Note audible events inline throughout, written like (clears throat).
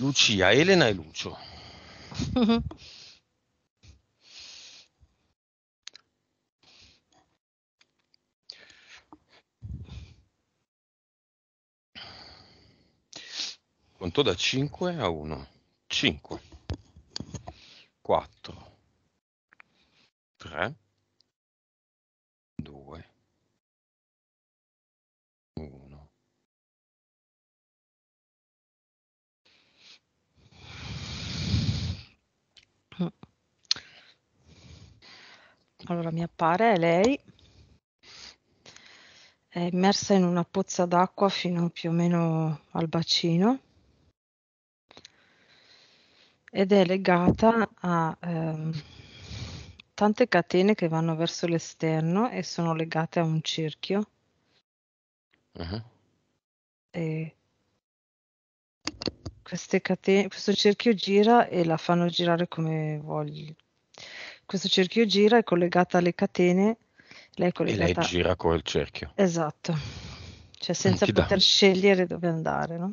Lucia, Elena e Lucio. (laughs) Conto da 5 a 1. 5, 4, 3, 2, Mm. Allora mi appare lei è immersa in una pozza d'acqua fino più o meno al bacino ed è legata a, ehm, tante catene che vanno verso l'esterno e sono legate a un cerchio. Ah-ah. E queste catene, questo cerchio gira e la fanno girare come vogli. Questo cerchio gira è collegata alle catene. Lei è E lei gira col cerchio. Esatto, cioè senza Ti dà- poter scegliere dove andare, no?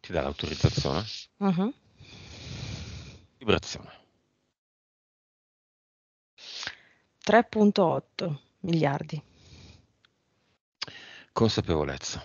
Ti dà l'autorizzazione. Mhm. Vibrazione. 3.8 miliardi. Consapevolezza.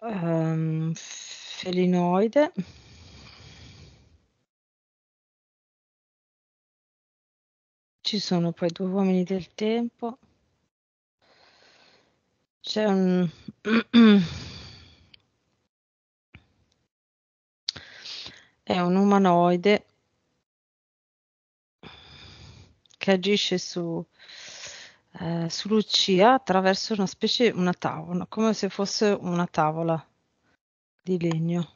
Ehm, felinoide. Ci sono poi due uomini del tempo. C'è un (clears throat) è un umanoide che agisce su eh, su Lucia attraverso una specie, una tavola, come se fosse una tavola di legno.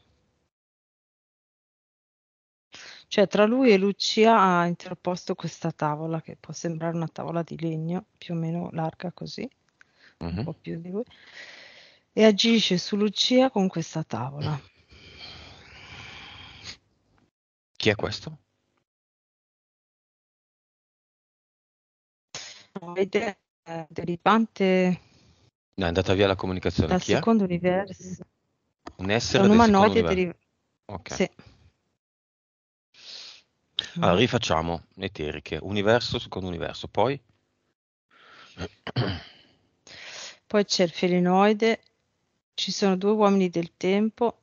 Cioè tra lui e Lucia ha interposto questa tavola che può sembrare una tavola di legno più o meno larga così, uh-huh. un mhm. po' più di lui, e agisce su Lucia con questa tavola. Chi è questo? ed eh, derivante... No, è andata via la comunicazione. Dal Chi secondo è? universo. Un essere umanoide derivante. Ok. Sì. Allora, rifacciamo eteriche, universo, secondo universo, poi... Poi c'è il felinoide, ci sono due uomini del tempo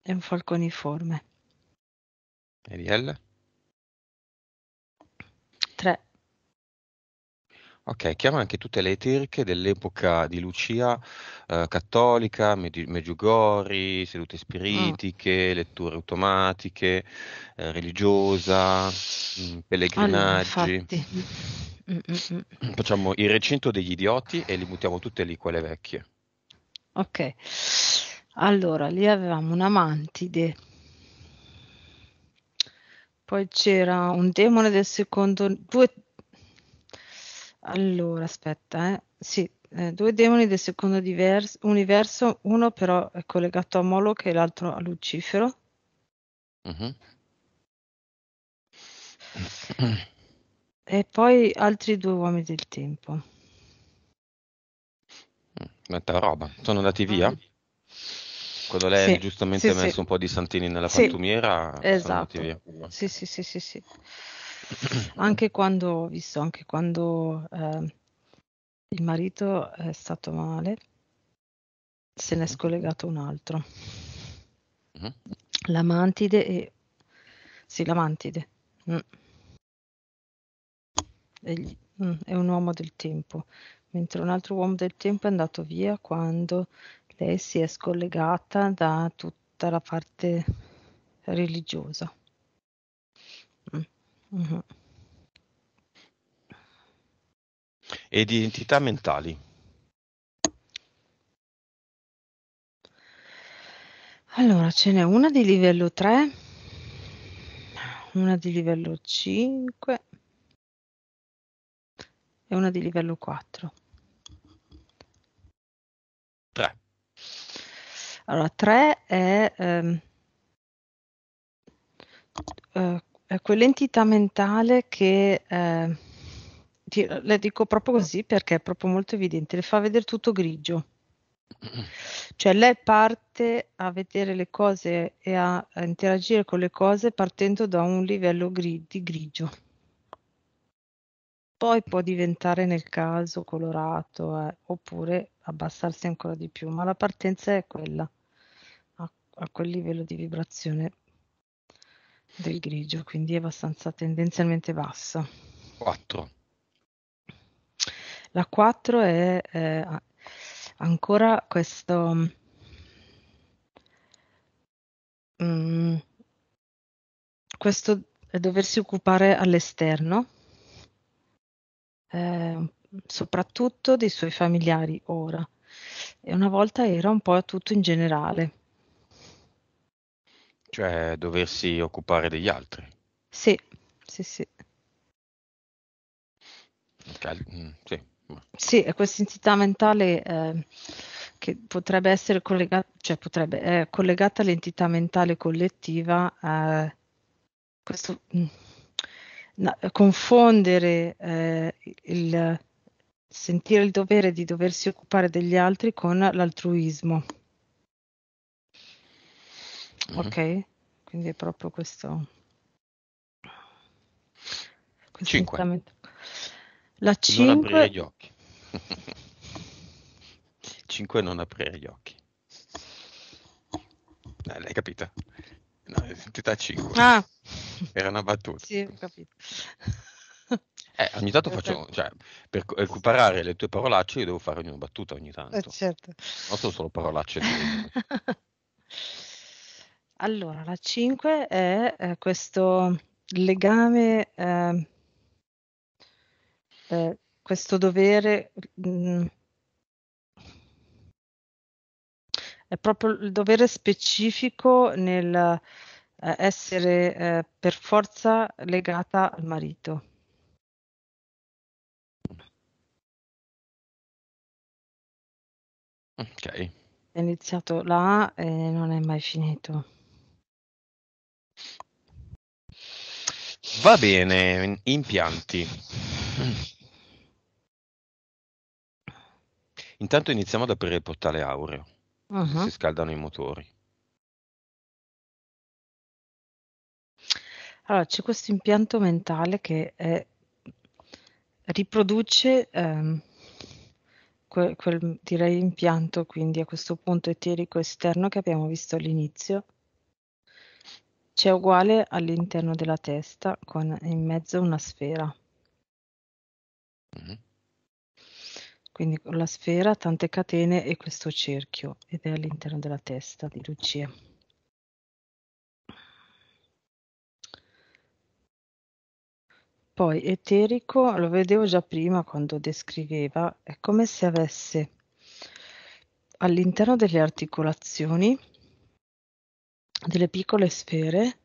e un falconiforme. E Ok, chiama anche tutte le eteriche dell'epoca di Lucia, eh, cattolica, Mediugori, sedute mm. spiritiche, mm. letture automatiche, eh, religiosa, mh, mm, pellegrinaggi. Allora, mm, Facciamo il recinto degli idioti e li buttiamo tutte lì, quelle vecchie. Ok, allora lì avevamo una mantide, poi c'era un demone del secondo, due, allora, aspetta, eh. Sì, eh, due demoni del secondo divers- universo, uno però è collegato a Moloch e l'altro a Lucifero. Mhm. E poi altri due uomini del tempo. Mm, tanta roba. Sono andati ah. via? Quando lei Sì, giustamente ha sì, sì. messo un po' di santini nella Sì, pantumiera, sono andati esatto. via. Sì, sì, sì, sì, sì anche quando, visto, anche quando eh, il marito è stato male, se ne è scollegato un altro. Mm-hmm. La mantide e... Sì, la mantide. Mm. Egli, mm, è un uomo del tempo, mentre un altro uomo del tempo è andato via quando lei si è scollegata da tutta la parte religiosa. Mh-mh. E identità mentali? Allora, ce n'è una di livello 3, una di livello 5 e una di livello 4. 3. Allora, 3 è, ehm, uhm eh, quell'entità mentale che, eh, ti, le dico proprio così perché è proprio molto evidente, le fa vedere tutto grigio. Cioè lei parte a vedere le cose e a, a interagire con le cose partendo da un livello gri, di grigio. Poi può diventare nel caso colorato eh, oppure abbassarsi ancora di più, ma la partenza è quella, a, a quel livello di vibrazione del grigio, quindi è abbastanza tendenzialmente bassa. 4. La 4 è eh, ancora questo... Mm, questo doversi occupare all'esterno, eh, soprattutto dei suoi familiari ora. E una volta era un po' tutto in generale. Cioè doversi occupare degli altri. Sì, sì, sì. Cal- mm, sì. sì, è questa entità mentale eh, che potrebbe essere collegata, cioè potrebbe, è collegata all'entità mentale collettiva. Eh, questo, mm, no, confondere eh, il sentire il dovere di doversi occupare degli altri con l'altruismo. Mm-hmm. Ok, quindi è proprio questo. questo 5. La 5. Non aprire gli occhi. 5 (laughs) non aprire gli occhi. Eh, l'hai capita? No, entità 5. Ah. (laughs) Era una battuta. Sì, ho capito. (laughs) Eh, ogni tanto faccio, cioè, per recuperare le tue parolacce io devo fare una battuta ogni tanto. Eh, certo. Non sono solo parolacce. Allora, la 5 è, ehm, questo legame, ehm ehm, questo dovere, mhmm è proprio il dovere specifico nel, ehm, essere, ehm, per forza legata al marito. Ok. È iniziato là e non è mai finito. Va bene, impianti. Intanto iniziamo ad aprire il portale aureo. Uh-huh. Si scaldano i motori. Allora, c'è questo impianto mentale che è, eh, riproduce ehm, quel, quel, direi, impianto, quindi a questo punto eterico esterno che abbiamo visto all'inizio, c'è uguale all'interno della testa con in mezzo una sfera. Mh-mh. Quindi con la sfera, tante catene e questo cerchio ed è all'interno della testa di Lucia. Poi eterico, lo vedevo già prima quando descriveva, è come se avesse all'interno delle articolazioni delle piccole sfere,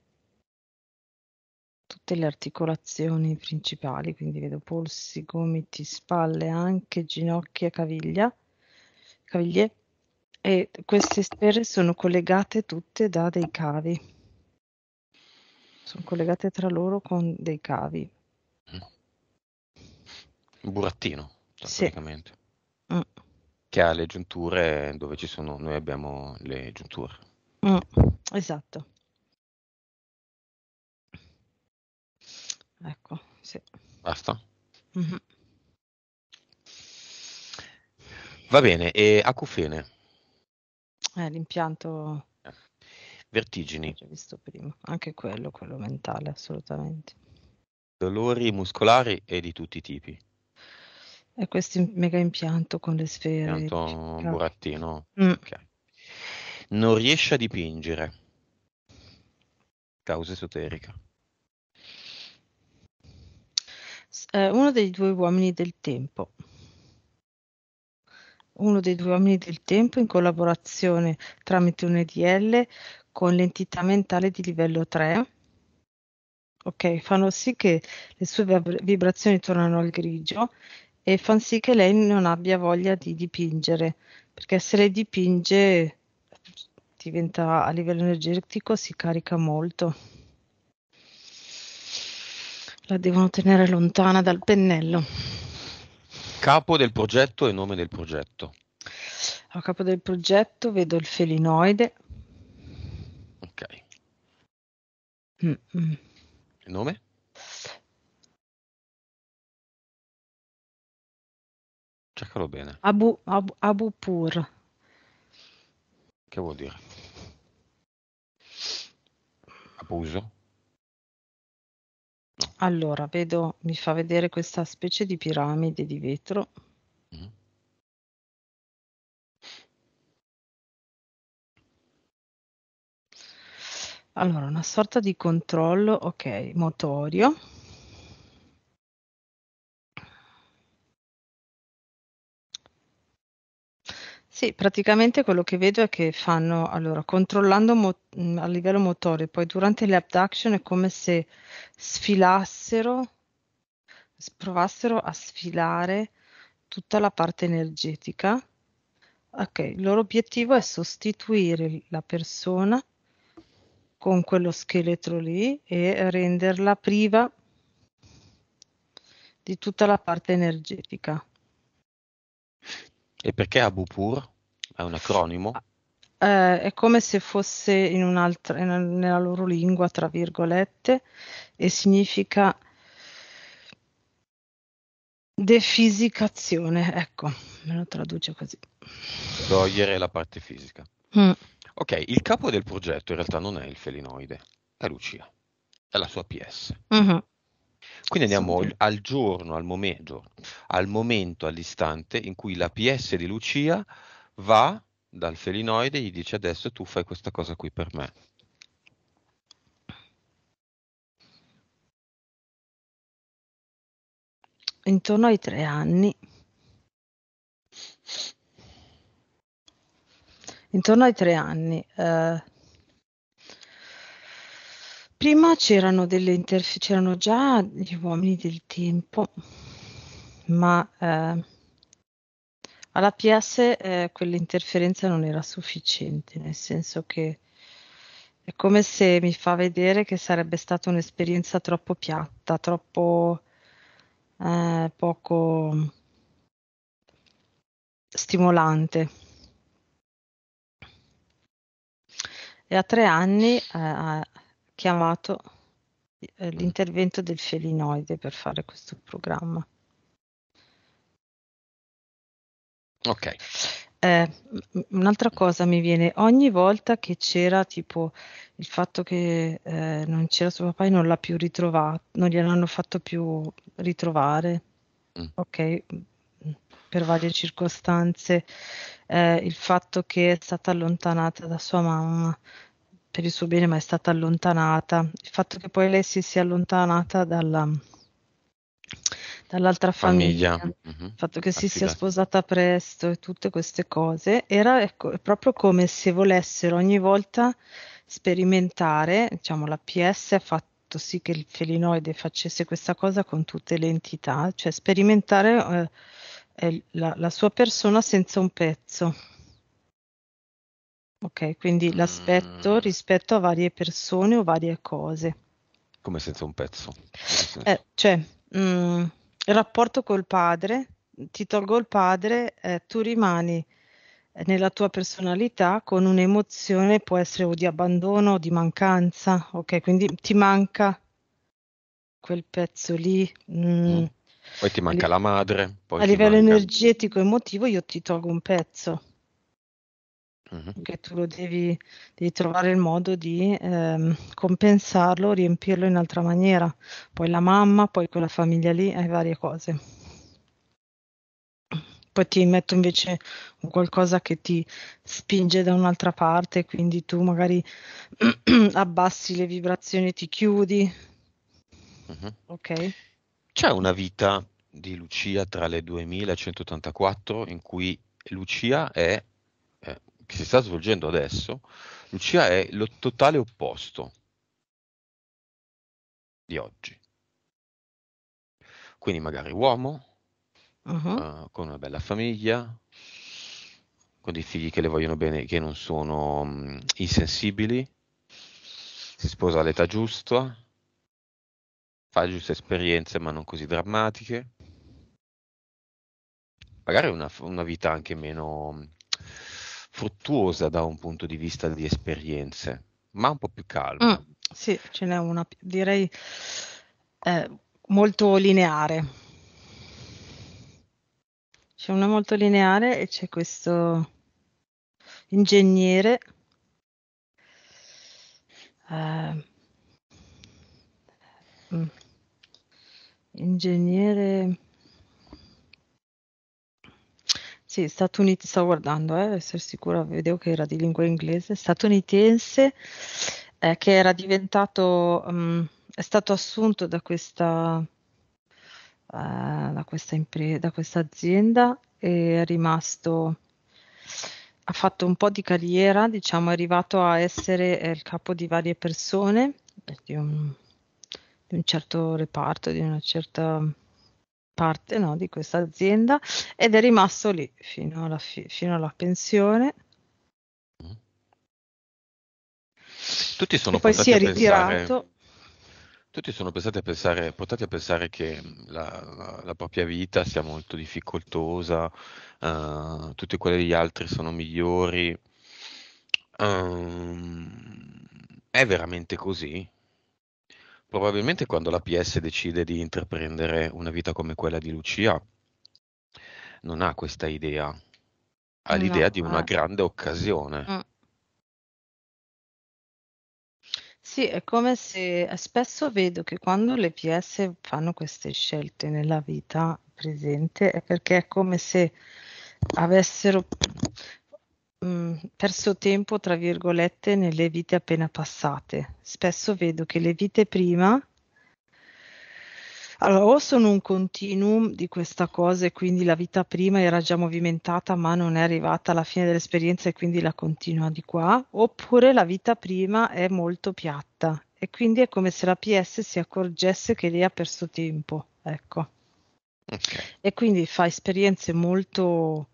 tutte le articolazioni principali, quindi vedo polsi, gomiti, spalle, anche ginocchia, caviglia, caviglie, e queste sfere sono collegate tutte da dei cavi. Sono collegate tra loro con dei cavi. Mm. Un burattino, sì. praticamente. Mm. Che ha le giunture dove ci sono, noi abbiamo le giunture. Mh, mm. esatto. Ecco, sì. Basta? Mh-mh. Va bene, e acufene? Eh, l'impianto Eh. Vertigini. Già visto prima, anche quello, quello mentale, assolutamente. Dolori muscolari e di tutti i tipi. E questo mega impianto con le sfere. Impianto burattino, Mh. Mm. okay. Non riesce a dipingere. Causa esoterica. Eh, uno dei due uomini del tempo. Uno dei due uomini del tempo in collaborazione tramite un EDL con l'entità mentale di livello 3. Ok, fanno sì che le sue vibrazioni tornano al grigio e fanno sì che lei non abbia voglia di dipingere, perché se lei dipinge diventa a livello energetico si carica molto. La devono tenere lontana dal pennello. Capo del progetto e nome del progetto. A capo del progetto vedo il felinoide. Ok. Mm-mm. Il nome? Cercalo bene. Abu, Abu, Abupur. Che vuol dire? abuso? Allora, vedo mi fa vedere questa specie di piramide di vetro. Mm. Allora, una sorta di controllo, ok, motorio. Sì, praticamente quello che vedo è che fanno, allora, controllando mo- mm, a livello motore, poi durante le abduction è come se sfilassero, provassero a sfilare tutta la parte energetica. Ok, il loro obiettivo è sostituire la persona con quello scheletro lì e renderla priva di tutta la parte energetica. E perché Abupur? È un acronimo? Ah, eh, è come se fosse in un'altra, in, nella loro lingua, tra virgolette, e significa defisicazione, ecco, me lo traduce così. Togliere la parte fisica. Mm. Ok, il capo del progetto in realtà non è il felinoide, è Lucia, è la sua PS. Mm-hmm. Quindi andiamo sì. al giorno, al, momen- al momento, all'istante in cui la PS di Lucia va dal felinoide e gli dice adesso tu fai questa cosa qui per me. Intorno ai tre anni. Intorno ai tre anni. Eh, Prima c'erano delle interf- c'erano già gli uomini del tempo, ma eh, alla PS eh, quell'interferenza non era sufficiente, nel senso che è come se mi fa vedere che sarebbe stata un'esperienza troppo piatta, troppo eh, poco stimolante. E a tre anni eh, chiamato eh, mm. l'intervento del felinoide per fare questo programma. Ok. Eh, un'altra cosa mi viene ogni volta che c'era tipo il fatto che eh, non c'era suo papà e non l'ha più ritrovato, non gliel'hanno fatto più ritrovare, mm. ok, per varie circostanze, eh, il fatto che è stata allontanata da sua mamma, per il suo bene, ma è stata allontanata. Il fatto che poi lei si sia allontanata dalla, dall'altra famiglia, famiglia. Mm-hmm. il mhm. fatto che Affidati. si sia sposata presto e tutte queste cose, era ecco, proprio come se volessero ogni volta sperimentare, diciamo la PS ha fatto sì che il felinoide facesse questa cosa con tutte le entità, cioè sperimentare eh, eh la, la sua persona senza un pezzo. Ok, quindi l'aspetto mm. rispetto a varie persone o varie cose. Come senza un pezzo. Eh, cioè, mm, il rapporto col padre, ti tolgo il padre, eh, tu rimani eh, nella tua personalità con un'emozione, può essere o di abbandono o di mancanza, ok? Quindi ti manca quel pezzo lì. Mm. Mm. Poi ti manca li- la madre. a livello manca... energetico, emotivo, io ti tolgo un pezzo uh-huh. che tu lo devi, devi, trovare il modo di ehm, compensarlo, riempirlo in altra maniera. Poi la mamma, poi quella famiglia lì, hai varie cose. Poi ti metto invece qualcosa che ti spinge da un'altra parte, quindi tu magari (clears throat) abbassi le vibrazioni, ti chiudi. Uh-huh. Ok. C'è una vita di Lucia tra le 2184 in cui Lucia è che si sta svolgendo adesso, Lucia è lo totale opposto di oggi. Quindi magari uomo, uh-huh. uh, con una bella famiglia, con dei figli che le vogliono bene, che non sono um, insensibili, si sposa all'età giusta, fa giuste esperienze ma non così drammatiche, magari una, una vita anche meno mm, fruttuosa da un punto di vista di esperienze, ma un po' più calma. Mm, sì, ce n'è una, direi, eh, molto lineare. C'è una molto lineare e c'è questo ingegnere. Eh, mm, ingegnere sì, statunit sto guardando, eh, essere sicura, vedevo che era di lingua inglese, statunitense, eh, che era diventato, um, è stato assunto da questa, uh, da, questa impre- da questa azienda e è rimasto, ha fatto un po' di carriera, diciamo, è arrivato a essere eh, il capo di varie persone, eh, di un, di un certo reparto, di una certa parte no, di questa azienda ed è rimasto lì fino alla, fi- fino alla pensione. Tutti sono e poi si è ritirato. Tutti sono a pensare, portati a pensare che la, la, la, propria vita sia molto difficoltosa, uh, tutte quelle degli altri sono migliori. Um, è veramente così? Probabilmente quando la PS decide di intraprendere una vita come quella di Lucia, non ha questa idea, ha No, l'idea di una eh. grande occasione. Mm. Sì, è come se eh, spesso vedo che quando le PS fanno queste scelte nella vita presente è perché è come se avessero Mm, perso tempo, tra virgolette, nelle vite appena passate. Spesso vedo che le vite prima allora, o sono un continuum di questa cosa e quindi la vita prima era già movimentata ma non è arrivata alla fine dell'esperienza e quindi la continua di qua, oppure la vita prima è molto piatta e quindi è come se la PS si accorgesse che lei ha perso tempo, ecco. Okay. E quindi fa esperienze molto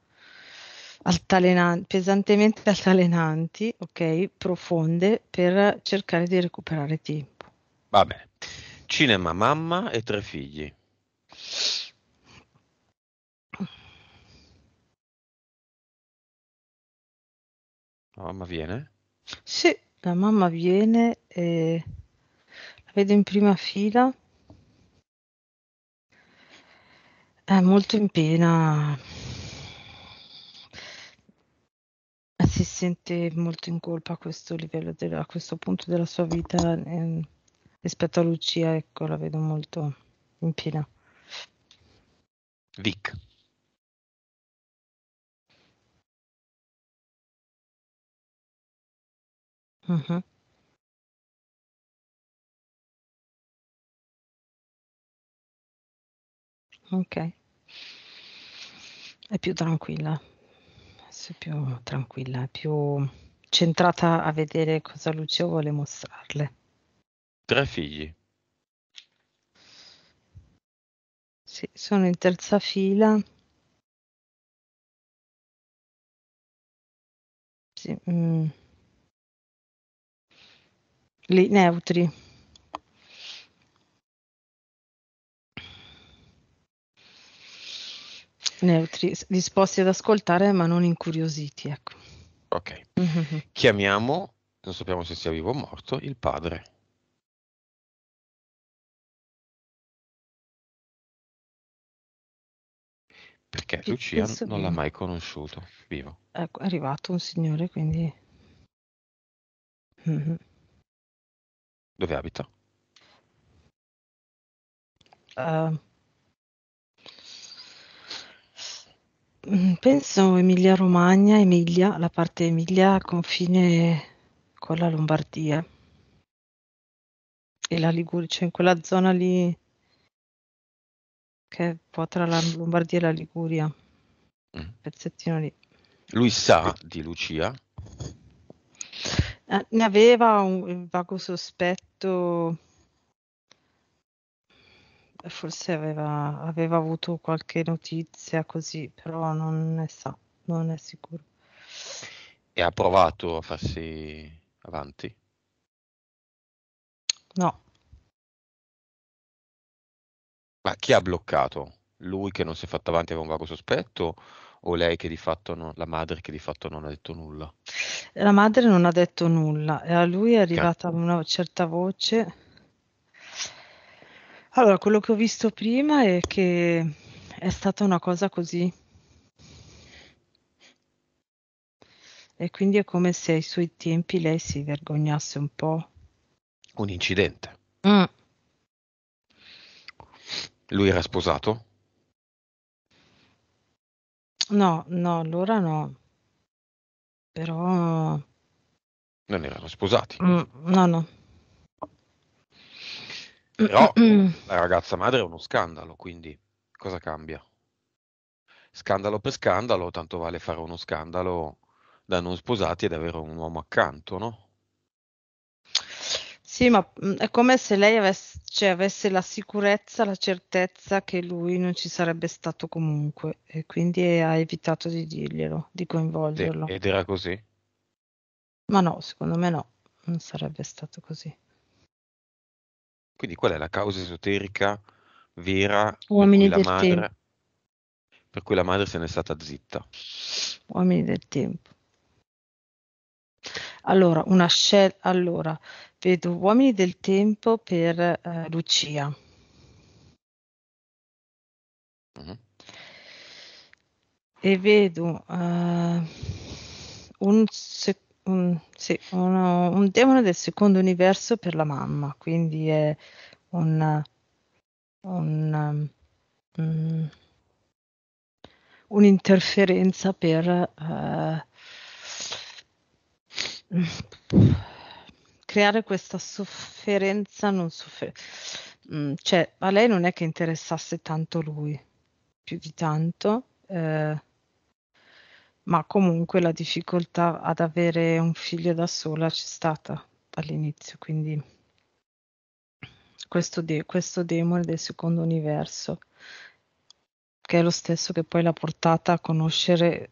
altalenanti, pesantemente altalenanti, ok, profonde, per cercare di recuperare tempo. Vabbè, Cinema, mamma e tre figli. La mamma viene? Sì, la mamma viene e la vedo in prima fila. È molto in pena si sente molto in colpa a questo livello, de- a questo punto della sua vita eh, rispetto a Lucia, ecco, la vedo molto in piena. Vic. Uh-huh. Ok. È più tranquilla forse più tranquilla, più centrata a vedere cosa Lucio vuole mostrarle. Tre figli. Sì, sono in terza fila. Sì, mm. Li neutri. Neutri, disposti ad ascoltare ma non incuriositi, ecco. Ok. Mm-hmm. Chiamiamo, non sappiamo se sia vivo o morto, il padre. Perché Lucia non l'ha mai conosciuto vivo. Ecco, è arrivato un signore, quindi... Mm-hmm. Dove abita? Uh, Mm, penso Emilia Romagna, Emilia, la parte Emilia confine con la Lombardia. E la Liguria, cioè in quella zona lì che è un po' tra la Lombardia e la Liguria. Mh. Mm. Pezzettino lì. Lui sa di Lucia? Eh, ne aveva un vago sospetto forse aveva, aveva avuto qualche notizia così, però non ne sa, non è sicuro. E ha provato a farsi avanti? No. Ma chi ha bloccato? Lui che non si è fatto avanti con un vago sospetto o lei che di fatto non, la madre che di fatto non ha detto nulla? La madre non ha detto nulla, e a lui è arrivata una certa voce allora, quello che ho visto prima è che è stata una cosa così. E quindi è come se ai suoi tempi lei si vergognasse un po'. Un incidente. Mm. Lui era sposato? No, no, allora no. Però... Non erano sposati? Mm, no, no. Però (clears throat) mm. la ragazza madre è uno scandalo, quindi cosa cambia? Scandalo per scandalo, tanto vale fare uno scandalo da non sposati ed avere un uomo accanto, no? Sì, ma mm, è come se lei avesse, cioè, avesse, la sicurezza, la certezza che lui non ci sarebbe stato comunque e quindi ha evitato di dirglielo, di coinvolgerlo. Sì, ed era così? Ma no, secondo me no, non sarebbe stato così. Quindi qual è la causa esoterica vera Uomini per cui, madre, per cui la madre se n'è stata zitta? Uomini del tempo. Allora, una scelta. Allora, vedo uomini del tempo per eh, Lucia. Uh-huh. E vedo uh, un secondo un, sì, uno, un demone del secondo universo per la mamma, quindi è un, un, um, un'interferenza per uh, creare questa sofferenza, non sofferenza. Mm, cioè, a lei non è che interessasse tanto lui, più di tanto. Uh, ma comunque la difficoltà ad avere un figlio da sola c'è stata all'inizio, quindi questo, de- questo demone del secondo universo, che è lo stesso che poi l'ha portata a conoscere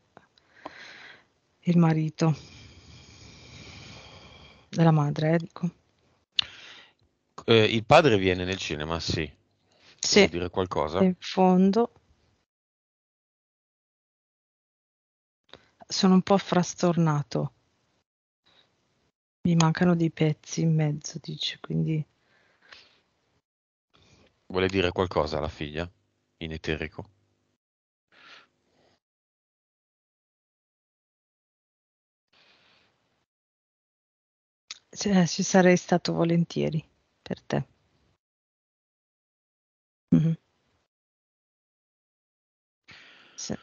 il marito della madre, eh, dico. Eh, il padre viene nel cinema, sì. Sì. dire qualcosa? In fondo. sono un po' frastornato. Mi mancano dei pezzi in mezzo, dice, quindi... Vuole dire qualcosa alla figlia, in eterico? Cioè, ci sarei stato volentieri per te. Mm-hmm. Sì.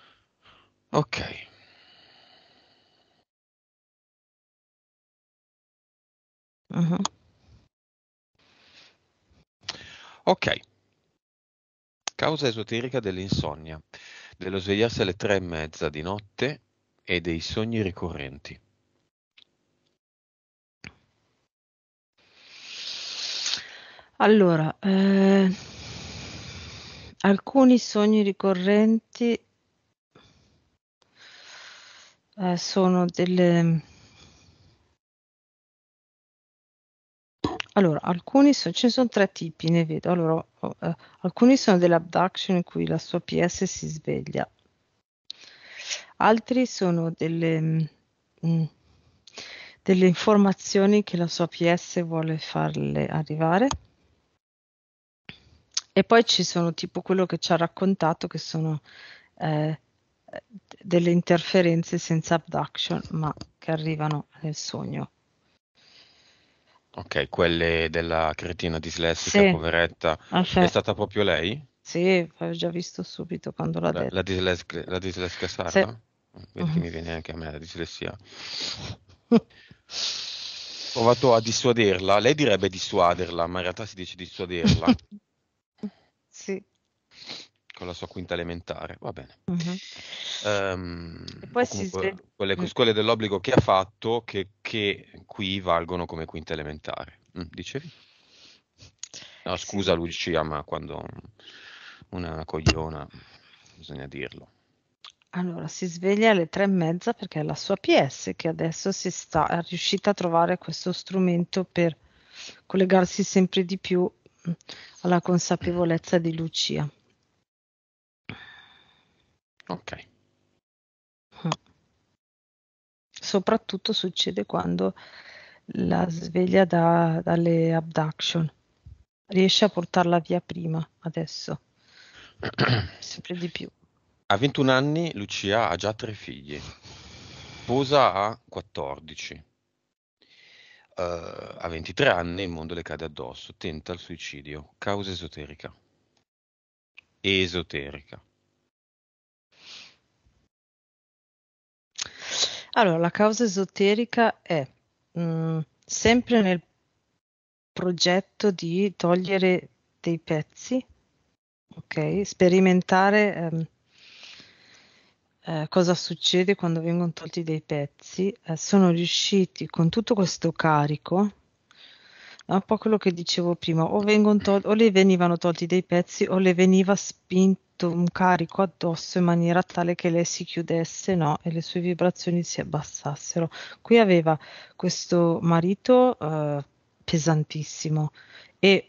Ok. Mm-hmm. Ok. Causa esoterica dell'insonnia, dello svegliarsi alle tre e mezza di notte e dei sogni ricorrenti. Allora, eh, alcuni sogni ricorrenti eh, sono delle Allora, alcuni sono, ce ne sono tre tipi, ne vedo. Allora, o ehm, alcuni sono dell'abduction in cui la sua PS si sveglia. Altri sono delle mhmm, delle informazioni che la sua PS vuole farle arrivare. E poi ci sono tipo quello che ci ha raccontato che sono, ehm, delle interferenze senza abduction, ma che arrivano nel sogno. Ok, quelle della cretina dislessica, sì. poveretta. Okay. Ah, È stata proprio lei? Sì, l'ho già visto subito quando l'ha la, detto. La, dislessica, la dislessica sarda? Sì. Vedi che mhm. mi viene anche a me la dislessia. Ho provato a dissuaderla, lei direbbe dissuaderla, ma in realtà si dice dissuaderla. (laughs) con la sua quinta elementare, va bene. Uh-huh. Um, poi si sve- quelle mm. scuole dell'obbligo che ha fatto che, che qui valgono come quinta elementare. Mm, dicevi? No, scusa sì. Lucia, ma quando una cogliona bisogna dirlo. Allora, si sveglia alle tre e mezza perché è la sua PS che adesso si sta, è riuscita a trovare questo strumento per collegarsi sempre di più alla mm. consapevolezza di Lucia. Ok. Ah. Soprattutto succede quando la sveglia da, dalle abduction. Riesce a portarla via prima, adesso. (clears throat) Sempre di più. A 21 anni Lucia ha già tre figli. Sposa a 14. Uh, eh, a 23 anni il mondo le cade addosso. Tenta il suicidio. Causa esoterica. Esoterica. Allora, la causa esoterica è mh, mm, sempre nel progetto di togliere dei pezzi, ok? Sperimentare ehm, eh, cosa succede quando vengono tolti dei pezzi. Eh, sono riusciti con tutto questo carico, è un po' quello che dicevo prima, o, tol- o le venivano tolti dei pezzi o le veniva spinto un carico addosso in maniera tale che lei si chiudesse no? e le sue vibrazioni si abbassassero. Qui aveva questo marito eh, pesantissimo e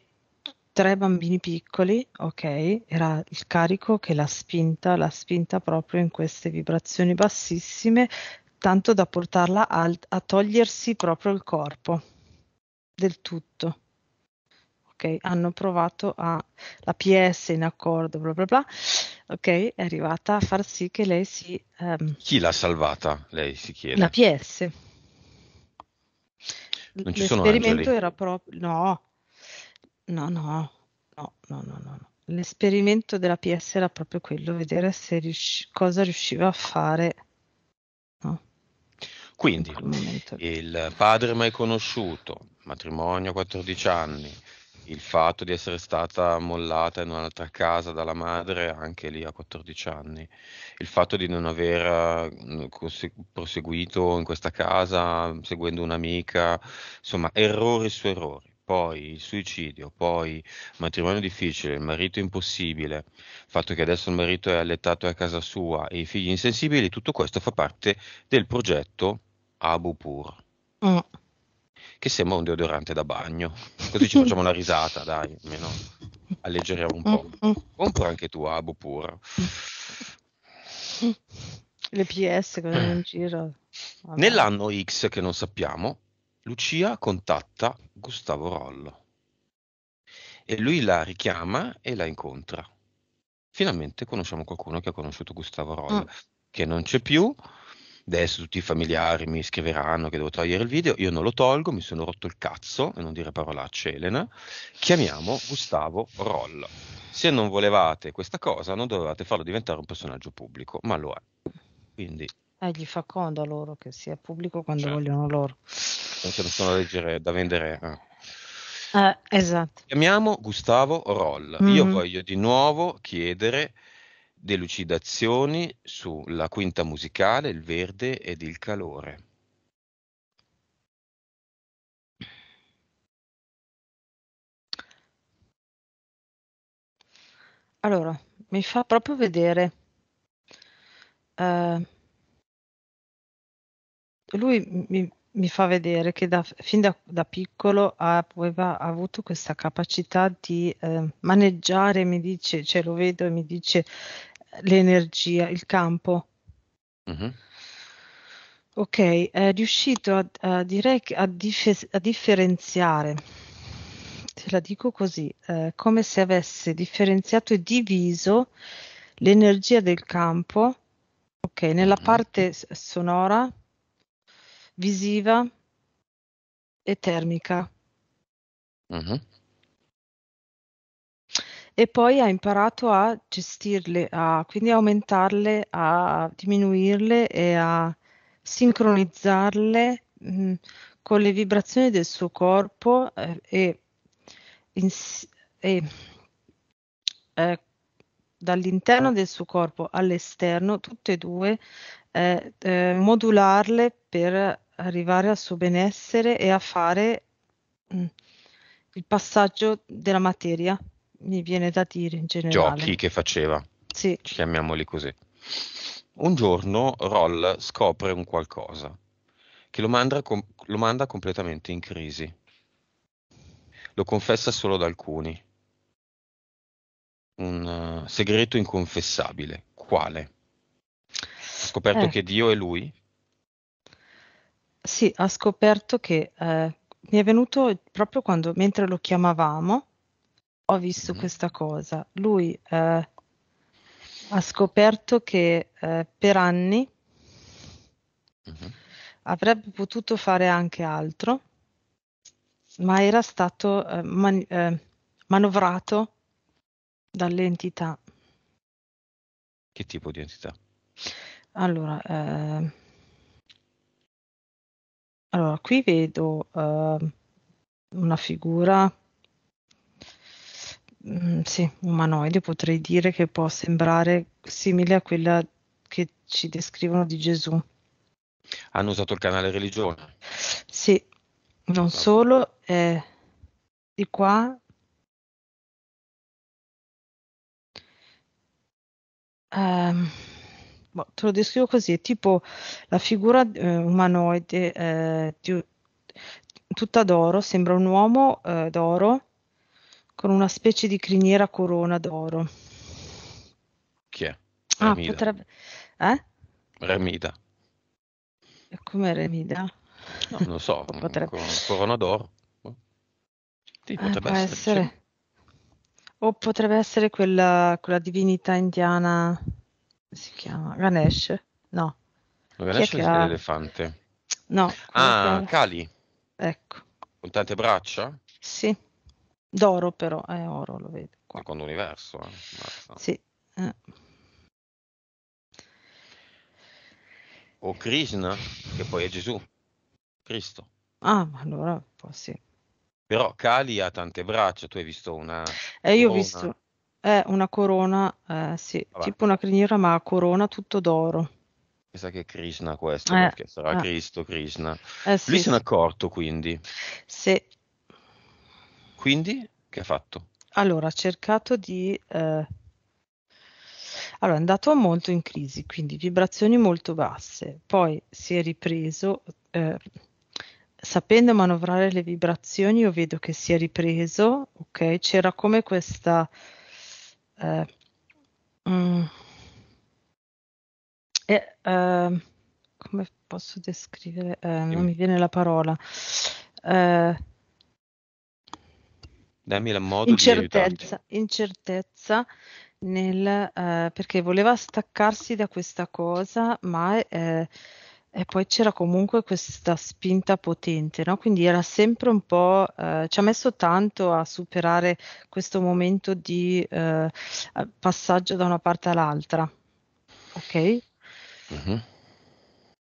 tre bambini piccoli, ok? Era il carico che l'ha spinta, l'ha spinta proprio in queste vibrazioni bassissime, tanto da portarla a, a togliersi proprio il corpo del tutto hanno provato a, la PS in accordo, bla bla bla, ok, è arrivata a far sì che lei si... Um, Chi l'ha salvata, lei si chiede? La PS. Non ci sono L'esperimento era proprio... No, no, no, no, no, no, no. L'esperimento della PS era proprio quello, vedere se riusci- cosa riusciva a fare. No. Quindi il padre mai conosciuto, matrimonio a 14 anni, il fatto di essere stata mollata in un'altra casa dalla madre anche lì a 14 anni, il fatto di non aver mm, proseguito in questa casa seguendo un'amica, insomma errori su errori. Poi il suicidio, poi matrimonio difficile, il marito impossibile, il fatto che adesso il marito è allettato a casa sua e i figli insensibili, tutto questo fa parte del progetto Abu Pur. Mm che sembra un deodorante da bagno. Così ci facciamo una risata, dai, almeno alleggeriamo un po'. Compra anche tu, Abu, pure. Le PS che vanno in giro. Vabbè. Nell'anno X che non sappiamo, Lucia contatta Gustavo Rollo e lui la richiama e la incontra. Finalmente conosciamo qualcuno che ha conosciuto Gustavo Rollo, mm. che non c'è più, adesso tutti i familiari mi scriveranno che devo togliere il video, io non lo tolgo, mi sono rotto il cazzo, e non dire parolacce Elena, chiamiamo Gustavo Roll. Se non volevate questa cosa non dovevate farlo diventare un personaggio pubblico, ma lo è. Quindi... Eh, gli fa comodo a loro che sia pubblico quando certo. vogliono loro. Non ce ne sono da, leggere, da vendere. Eh. Eh, esatto. Chiamiamo Gustavo Roll. Mm-hmm. Io mm. voglio di nuovo chiedere delucidazioni sulla quinta musicale, il verde ed il calore. Allora, mi fa proprio vedere. eh, lui mi, mi fa vedere che da- fin da, da piccolo ha- aveva avuto questa capacità di eh, maneggiare, mi dice, cioè lo vedo e mi dice l'energia, il campo. Mm-hmm. Ok, è riuscito a, a, a, dif- a differenziare, te la dico così, eh, come se avesse differenziato e diviso l'energia del campo, ok, nella mm-hmm. parte sonora, visiva e termica. Mm-hmm e poi ha imparato a gestirle, a, quindi a aumentarle, a diminuirle e a sincronizzarle mh, mm, con le vibrazioni del suo corpo eh, e, in, e eh, dall'interno del suo corpo all'esterno, tutte e due, eh, eh modularle per arrivare al suo benessere e a fare mh, mm, il passaggio della materia mi viene da dire in generale. Giochi che faceva. Sì. Chiamiamoli così. Un giorno Roll scopre un qualcosa che lo manda, com- lo manda completamente in crisi. Lo confessa solo ad alcuni. Un uh, segreto inconfessabile. Quale? Ha scoperto eh. che Dio è lui? Sì, ha scoperto che eh, mi è venuto proprio quando, mentre lo chiamavamo, ho visto mm-hmm. questa cosa. Lui eh, ha scoperto che eh, per anni uh-huh. avrebbe potuto fare anche altro, ma era stato eh, man- eh, manovrato dall'entità. Che tipo di entità? Allora, eh, allora qui vedo eh, una figura Mm, sì, umanoide potrei dire che può sembrare simile a quella che ci descrivono di Gesù. Hanno usato il canale religione. Sì, non esatto. solo, eh, di qua Ehm, boh, te lo descrivo così, è tipo la figura eh, umanoide eh, di tutta d'oro, sembra un uomo eh, d'oro con una specie di criniera corona d'oro. Chi è? Ah, Remida. Ah, potrebbe... Eh? Remida. E come Remida? No, non lo so, (laughs) potrebbe... corona d'oro. Boh. Sì, eh, potrebbe eh, essere. essere... O potrebbe essere quella, quella divinità indiana, si chiama Ganesh? No. Ganesh è, è l'elefante. No. Ah, Kali. Ecco. Con tante braccia? Sì. D'oro però, è eh, oro, lo vedi qua. Secondo universo. Eh. Sì. Eh. O Krishna, che poi è Gesù, Cristo. Ah, allora sì. Però Kali ha tante braccia, tu hai visto una... Eh, io ho visto è eh, una corona, eh, sì, Vabbè. tipo una criniera, ma a corona tutto d'oro. Mi sa che è Krishna questo, eh, perché sarà eh. Cristo, Krishna. Sì, Lui sì. se n'è accorto quindi. Sì, quindi, che ha fatto? Allora, ha cercato di... Eh... Allora, è andato molto in crisi, quindi vibrazioni molto basse, poi si è ripreso, eh, sapendo manovrare le vibrazioni io vedo che si è ripreso, ok? C'era come questa... Eh, mm, eh, ehm, come posso descrivere? Eh, non mi viene la parola. Eh, Dammi la modo incertezza, di incertezza nel, eh, perché voleva staccarsi da questa cosa, ma eh, e poi c'era comunque questa spinta potente, no? quindi era sempre un po', eh, ci ha messo tanto a superare questo momento di eh, passaggio da una parte all'altra, ok? Mm-hmm.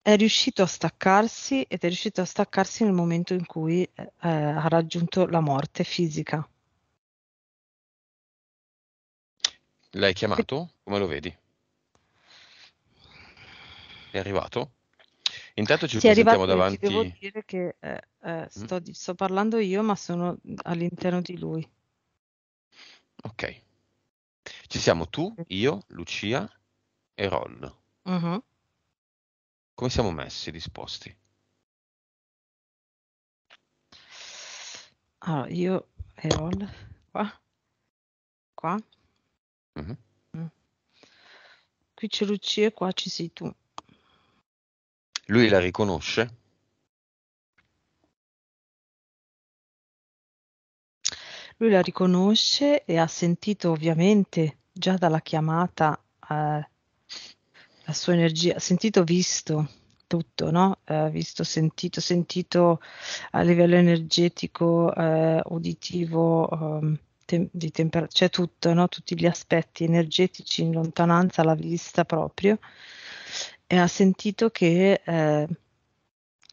È riuscito a staccarsi ed è riuscito a staccarsi nel momento in cui eh, ha raggiunto la morte fisica. L'hai chiamato? Come lo vedi? È arrivato? Intanto ci sì, presentiamo davanti. Devo dire che eh, eh, mm? sto, mm. sto parlando io, ma sono all'interno di lui. Ok. Ci siamo tu, mm. io, Lucia e Roll. Uh-huh. Come siamo messi, disposti? Allora, io e roll qua, qua. Mhm. Mm. Qui c'è Lucia e qua ci sei tu. Lui la riconosce? Lui la riconosce e ha sentito ovviamente già dalla chiamata eh, la sua energia, sentito, visto tutto, no? Eh, visto, sentito, sentito a livello energetico, eh, uditivo, eh, tem- di temperatura, c'è tutto, no? Tutti gli aspetti energetici in lontananza, la vista proprio, e ha sentito che eh,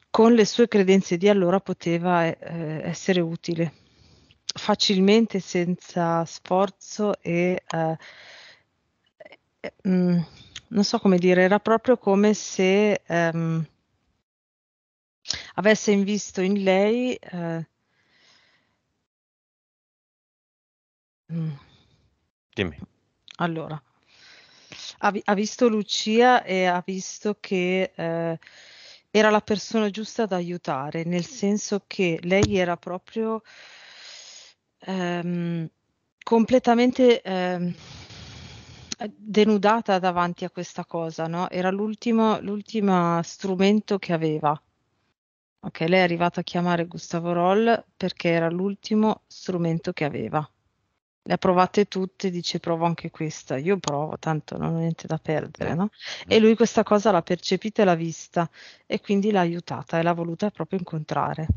con le sue credenze di allora poteva eh, essere utile facilmente senza sforzo e mh, eh, non so come dire, era proprio come se ehm, avesse visto in lei eh, mm. Dimmi. Allora, ha, ha, visto Lucia e ha visto che eh, era la persona giusta da aiutare, nel senso che lei era proprio ehm, completamente ehm, eh, denudata davanti a questa cosa, no? Era l'ultimo, l'ultimo strumento che aveva. Ok, lei è arrivata a chiamare Gustavo Roll perché era l'ultimo strumento che aveva. Le ha provate tutte, dice provo anche questa, io provo, tanto non ho niente da perdere, no? Eh. E lui questa cosa l'ha percepita e l'ha vista e quindi l'ha aiutata e l'ha voluta proprio incontrare.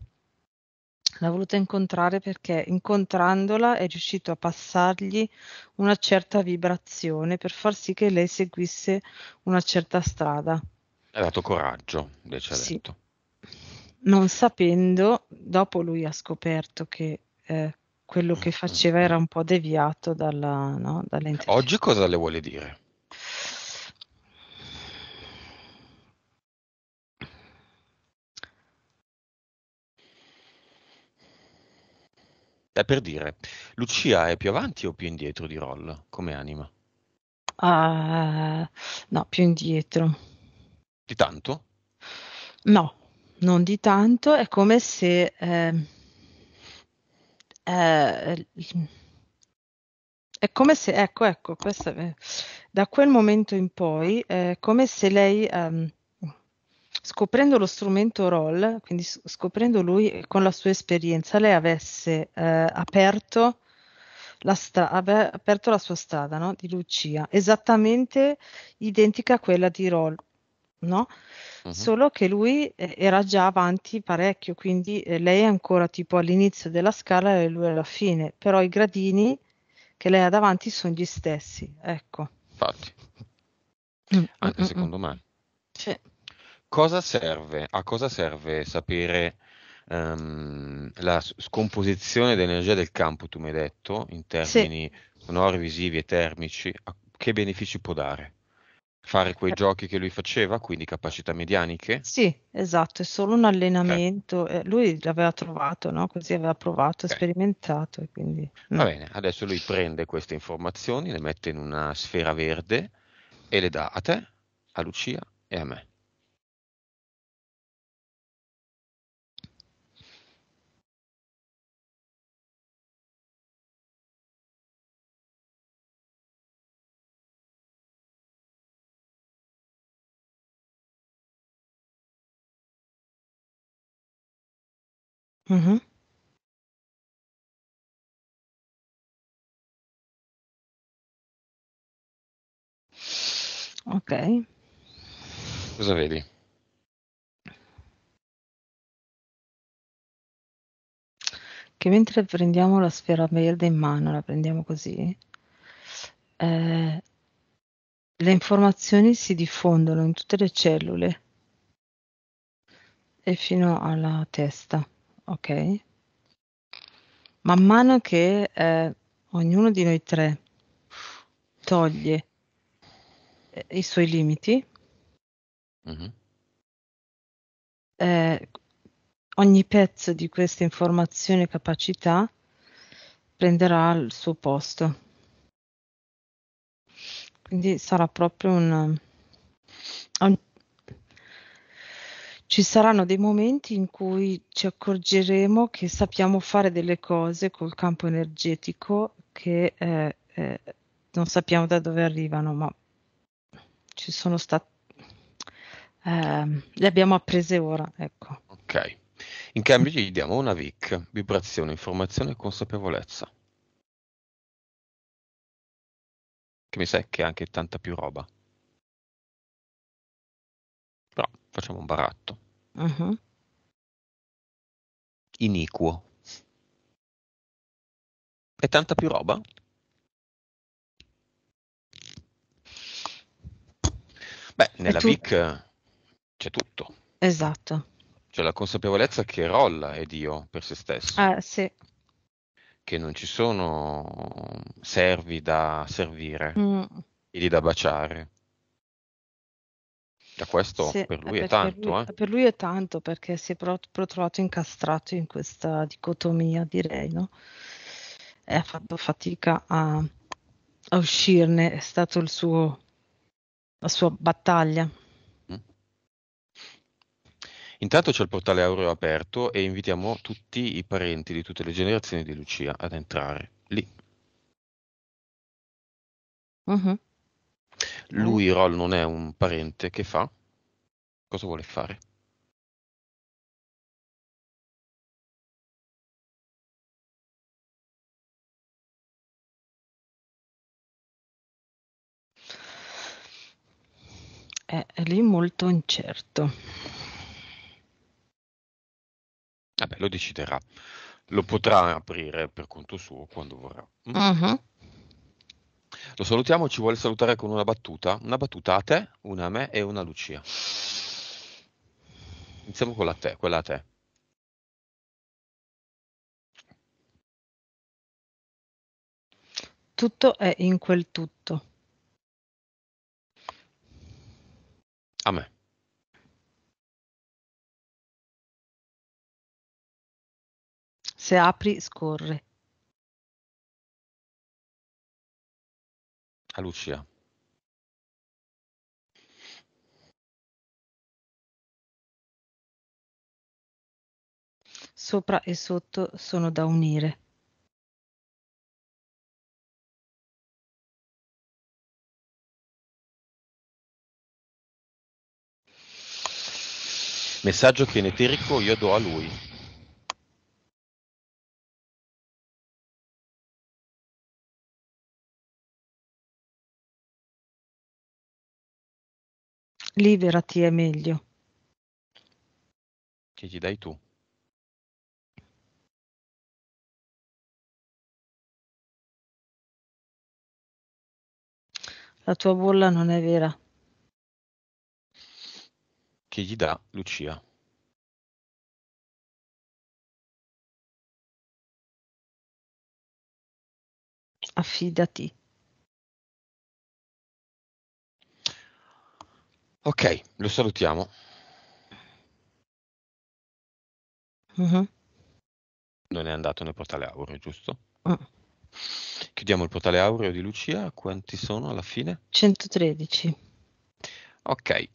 L'ha voluta incontrare perché incontrandola è riuscito a passargli una certa vibrazione per far sì che lei seguisse una certa strada. Ha dato coraggio, invece ha sì. detto. Non sapendo, dopo lui ha scoperto che eh, quello che mm, mm, faceva mm. era un po' deviato dalla, no, Oggi cosa le vuole dire? È per dire, Lucia è più avanti o più indietro di Roll come anima? Uh, no, più indietro. Di tanto? No, non di tanto, è come se... Eh, eh, è come se, ecco, ecco, questa, da quel momento in poi è come se lei um, scoprendo lo strumento Roll, quindi scoprendo lui eh, con la sua esperienza, lei avesse eh, aperto, la stra- ave- aperto la sua strada no? di Lucia, esattamente identica a quella di Roll, no? Mm-hmm. Solo che lui eh, era già avanti parecchio, quindi eh, lei è ancora tipo all'inizio della scala e lui alla fine, però i gradini che lei ha davanti sono gli stessi, ecco. Infatti. Mm, mm, Anche mm, secondo me. Sì cosa serve? A cosa serve sapere um, la scomposizione dell'energia del campo, tu mi hai detto, in termini sì. sonori, visivi e termici? A, che benefici può dare? Fare quei giochi che lui faceva, quindi capacità medianiche? Sì, esatto, è solo un allenamento. Eh. lui l'aveva trovato, no? così aveva provato, okay. sperimentato. Quindi... Va bene, adesso lui prende queste informazioni, le mette in una sfera verde e le dà a te, a Lucia e a me. Mh-mh. Okay. Cosa vedi? Che mentre prendiamo la sfera verde in mano, la prendiamo così, ehm, le informazioni si diffondono in tutte le cellule e fino alla testa. Ok. Man mano che, ehm, ognuno di noi tre toglie, eh, i suoi limiti Mh-mh. ehm, ogni pezzo di questa informazione e capacità prenderà il suo posto. Quindi sarà proprio un un ci saranno dei momenti in cui ci accorgeremo che sappiamo fare delle cose col campo energetico che eh, eh, non sappiamo da dove arrivano, ma ci sono state, eh, le abbiamo apprese ora, ecco. Ok. In cambio gli diamo una VIC, vibrazione, informazione e consapevolezza. Che mi sa che è anche tanta più roba. Facciamo un baratto. Uh-huh. Iniquo. E tanta più roba? Beh, nella VIC c'è tutto. Esatto. C'è la consapevolezza che Rolla è Dio per se stesso. Ah, sì. Che non ci sono servi da servire, mm. figli da baciare, da questo Se, per lui eh, è tanto. Per lui, eh. per lui, è tanto perché si è proprio trovato incastrato in questa dicotomia, direi, no? E ha fatto fatica a, a uscirne, è stata la sua battaglia. Mm. Intanto c'è il portale Aureo aperto e invitiamo tutti i parenti di tutte le generazioni di Lucia ad entrare lì. Uh-huh. Mm. Lui, Roll, non è un parente. Che fa? Cosa vuole fare? È lì molto incerto. Vabbè, lo deciderà. Lo potrà aprire per conto suo quando vorrà. Mm. Uh-huh. Lo salutiamo, ci vuole salutare con una battuta. Una battuta a te, una a me e una a Lucia. Iniziamo con la te, quella a te. Tutto è in quel tutto. A me. Se apri, scorre. a Lucia. Sopra e sotto sono da unire. Messaggio che in eterico io do a lui. Liberati è meglio. Che gli dai tu? La tua bolla non è vera. Che gli dà Lucia? Affidati. Ok, lo salutiamo. Mm-hmm. Non è andato nel portale aureo, giusto? Mm. Chiudiamo il portale aureo di Lucia. Quanti sono alla fine? 113. Ok.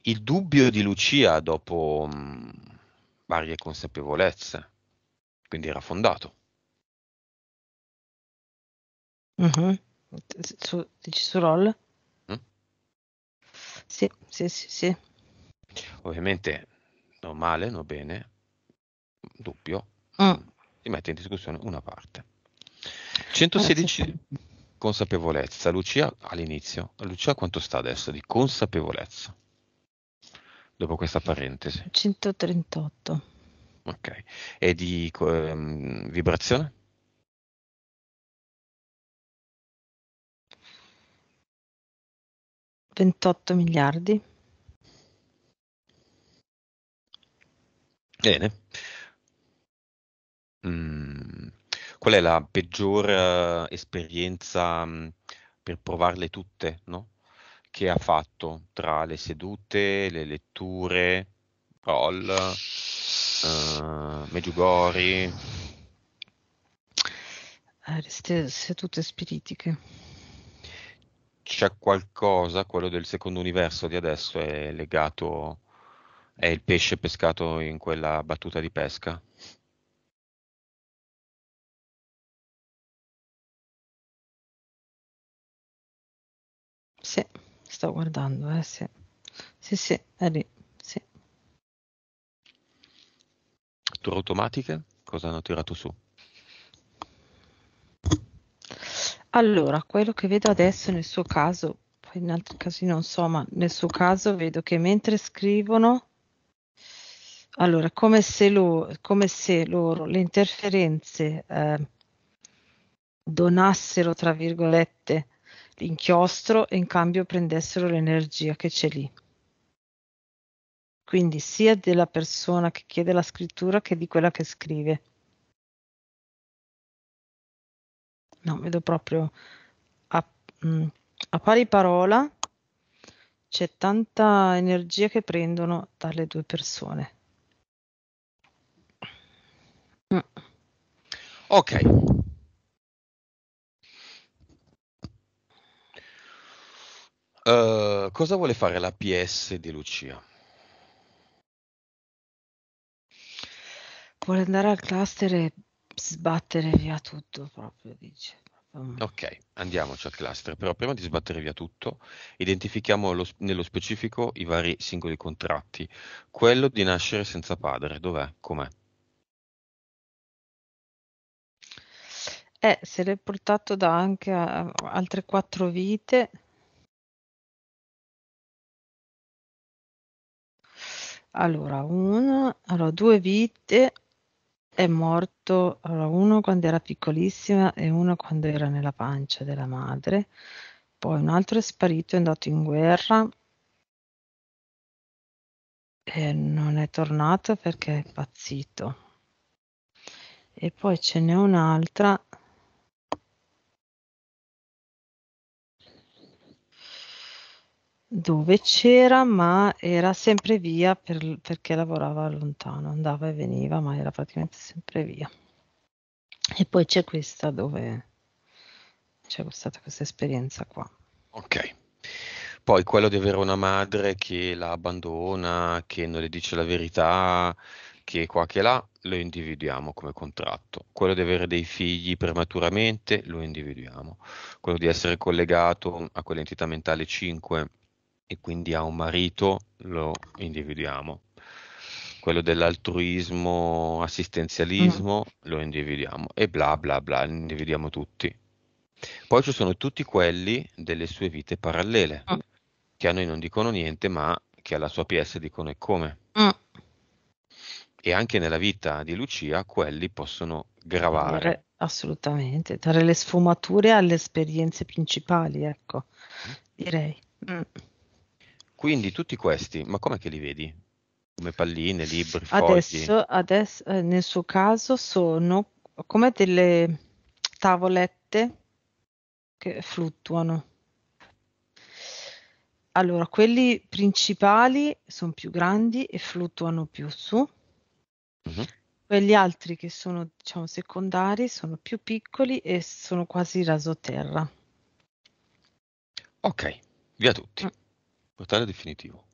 Il dubbio di Lucia dopo mh, mm, varie consapevolezze, quindi era fondato. Mm-hmm. Su, dici su roll? Sì, sì, sì, sì. Ovviamente non male, non bene, dubbio, mm. si mette in discussione una parte. 116 (laughs) consapevolezza. Lucia all'inizio, Lucia quanto sta adesso di consapevolezza? Dopo questa parentesi. 138. Ok. E di um, vibrazione? 28 miliardi. Bene. Mm. Qual è la peggior eh, esperienza mh, mm, per provarle tutte, no? Che ha fatto tra le sedute, le letture, Roll, eh, Meggiugori? Eh, sedute spiritiche c'è qualcosa, quello del secondo universo di adesso è legato, è il pesce pescato in quella battuta di pesca? Sì, sto guardando, eh, sì. Sì, sì, è lì, sì. Tour automatiche, cosa hanno tirato su? Allora, quello che vedo adesso nel suo caso, poi in altri casi non so, ma nel suo caso vedo che mentre scrivono, allora, come se, lo, come se loro le interferenze eh, donassero, tra virgolette, l'inchiostro e in cambio prendessero l'energia che c'è lì. Quindi sia della persona che chiede la scrittura che di quella che scrive. no, vedo proprio a, mh, mm, a pari parola c'è tanta energia che prendono dalle due persone. Mm. Ok. Uh, cosa vuole fare la PS di Lucia? Vuole andare al cluster e sbattere via tutto proprio, dice. Ok, andiamoci al cluster, però prima di sbattere via tutto, identifichiamo lo, nello specifico i vari singoli contratti. Quello di nascere senza padre, dov'è? Com'è? Eh, se l'è portato da anche altre quattro vite. Allora, una, allora, due vite, è morto, allora, uno quando era piccolissima e uno quando era nella pancia della madre, poi un altro è sparito, è andato in guerra e non è tornato perché è impazzito. E poi ce n'è un'altra Dove c'era, ma era sempre via per perché lavorava lontano, andava e veniva, ma era praticamente sempre via. E poi c'è questa dove c'è stata questa esperienza qua. Ok. Poi quello di avere una madre che la abbandona, che non le dice la verità, che qua che là, lo individuiamo come contratto. Quello di avere dei figli prematuramente, lo individuiamo. Quello di essere collegato a quell'entità mentale 5 e quindi ha un marito, lo individuiamo. Quello dell'altruismo, assistenzialismo, mm. lo individuiamo e bla bla bla, individuiamo tutti. Poi ci sono tutti quelli delle sue vite parallele, mm. che a noi non dicono niente, ma che alla sua PS dicono e come. Mm. E anche nella vita di Lucia quelli possono gravare. Assolutamente, dare le sfumature alle esperienze principali, ecco, mm. direi. Mm. Quindi tutti questi, ma come che li vedi? Come palline, libri, adesso, adesso eh, nel suo caso sono come delle tavolette che fluttuano. Allora, quelli principali sono più grandi e fluttuano più su. Uh-huh. Quelli altri che sono, diciamo, secondari sono più piccoli e sono quasi rasoterra. Ok, via tutti. Uh portale definitivo.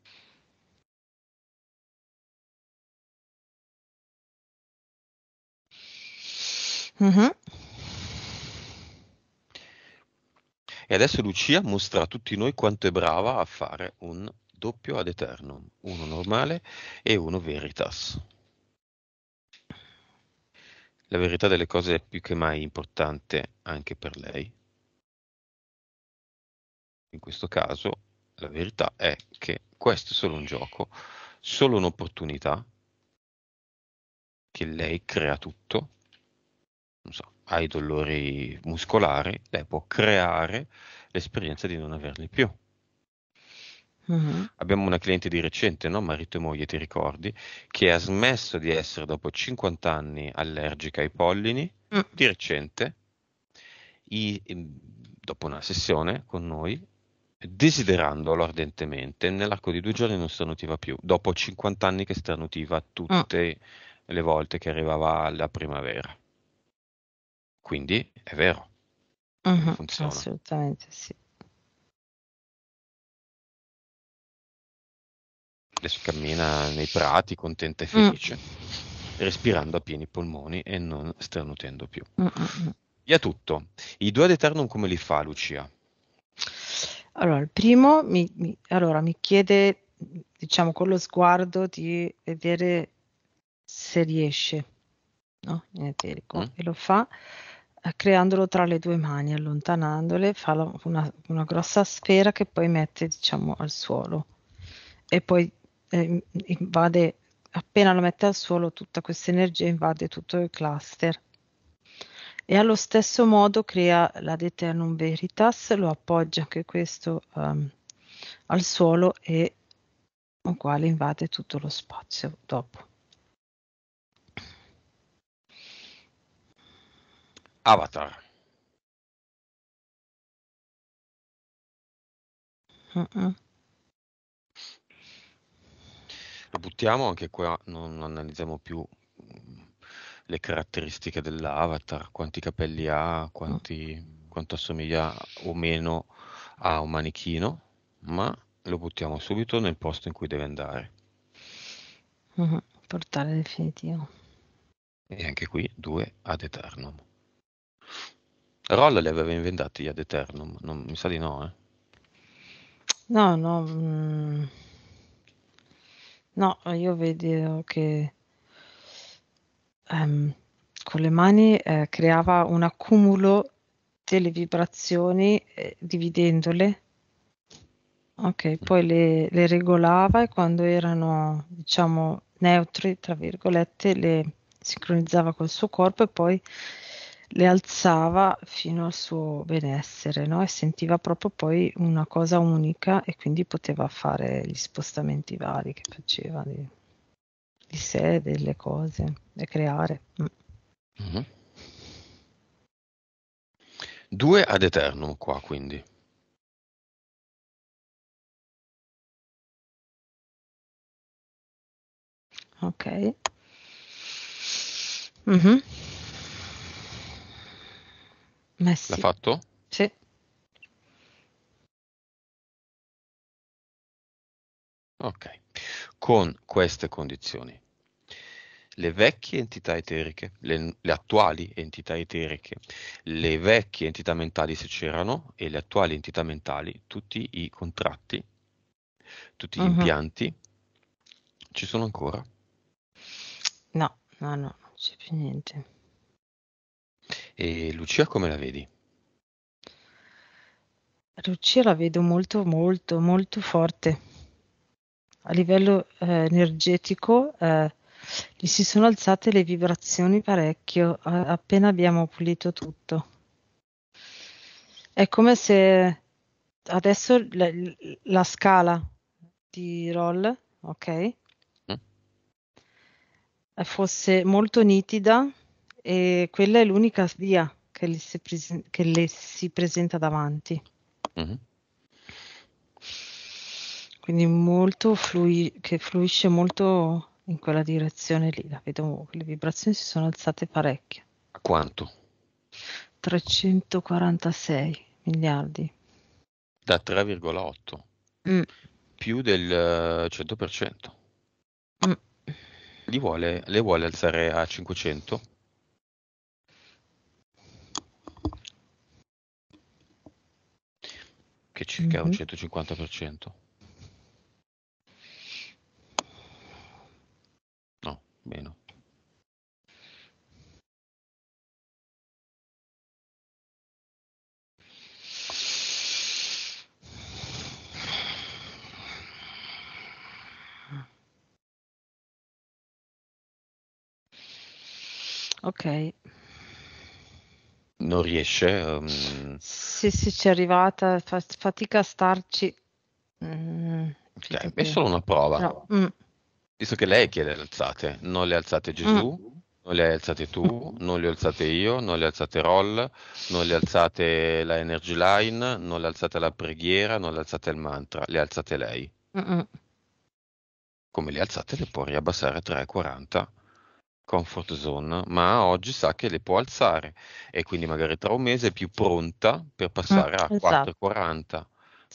Mh-mh. E adesso Lucia mostra a tutti noi quanto è brava a fare un doppio ad eternum, uno normale e uno veritas. La verità delle cose è più che mai importante anche per lei. In questo caso la verità è che questo è solo un gioco, solo un'opportunità che lei crea tutto, so, ha i dolori muscolari, lei può creare l'esperienza di non averli più. Mm-hmm. Abbiamo una cliente di recente, no? marito e moglie, ti ricordi, che ha smesso di essere dopo 50 anni allergica ai pollini, mm. di recente, i, dopo una sessione con noi, desiderandolo ardentemente, nell'arco di due giorni non stranutiva più, dopo 50 anni che stranutiva tutte mm. le volte che arrivava la primavera. Quindi è vero, mm-hmm, funziona. Assolutamente sì. Adesso cammina nei prati contenta e felice, mm. respirando a pieni polmoni e non stranutendo più. Mm-mm. E a tutto. I due ad eternum come li fa Lucia? Allora, il primo mi, mi, allora, mi chiede, diciamo, con lo sguardo di vedere se riesce no? in eterico mm. e lo fa eh, creandolo tra le due mani, allontanandole, fa la, una, una, grossa sfera che poi mette diciamo al suolo e poi eh, invade, appena lo mette al suolo, tutta questa energia invade tutto il cluster e allo stesso modo crea la deternum veritas, lo appoggia anche questo um, al suolo e quale invade tutto lo spazio dopo. Avatar. Uh -uh. Lo buttiamo anche qua, non analizziamo più le caratteristiche dell'avatar, quanti capelli ha, quanti, mm. quanto assomiglia o meno a un manichino, ma lo buttiamo subito nel posto in cui deve andare. Mm-hmm. Portale definitivo. E anche qui due ad eternum. Roll li aveva inventati gli ad eternum, non, mi sa di no, eh. No, no, mm, no, io vedo che ehm, con le mani eh, creava un accumulo delle vibrazioni eh, dividendole. Ok, poi le, le, regolava e quando erano, diciamo, neutri, tra virgolette, le sincronizzava col suo corpo e poi le alzava fino al suo benessere, no? E sentiva proprio poi una cosa unica e quindi poteva fare gli spostamenti vari che faceva. Di di sé, delle cose da creare. Mm. Mm. Due ad eternum qua quindi. Ok. Mm-hmm. Sì. L'ha fatto? Sì. Ok, con queste condizioni le vecchie entità eteriche, le, le, attuali entità eteriche, le vecchie entità mentali se c'erano e le attuali entità mentali, tutti i contratti, tutti gli uh-huh. impianti, ci sono ancora? No, no, no, non c'è più niente. E Lucia come la vedi? Lucia la vedo molto, molto, molto forte. A livello eh, energetico... Eh, gli si sono alzate le vibrazioni parecchio appena abbiamo pulito tutto. È come se adesso la, la scala di roll, ok, mm. fosse molto nitida e quella è l'unica via che le si, presen- che le si presenta davanti. Mm-hmm. Quindi molto flui- che fluisce molto in quella direzione lì, la vedo, le vibrazioni si sono alzate parecchie. quanto? 346 miliardi. Da 3,8. Mm. Più del 100%. Eh, mm. Li vuole, le vuole alzare a 500? Che circa mm-hmm. un 150%. meno Ok. Non riesce? Um... Sì, sì, ci è arrivata, fa, fatica a starci. Mm, okay, è solo una prova. No. Mm. Visto che lei che le alzate, non le alzate Gesù, mm. non le hai alzate tu, non le alzate io, non le alzate Roll, non le alzate la Energy Line, non le alzate la preghiera, non le alzate il mantra, le alzate lei. Mm-mm. Come le alzate le può riabbassare a 3,40 comfort zone, ma oggi sa che le può alzare e quindi magari tra un mese è più pronta per passare mm, a esatto. 4,40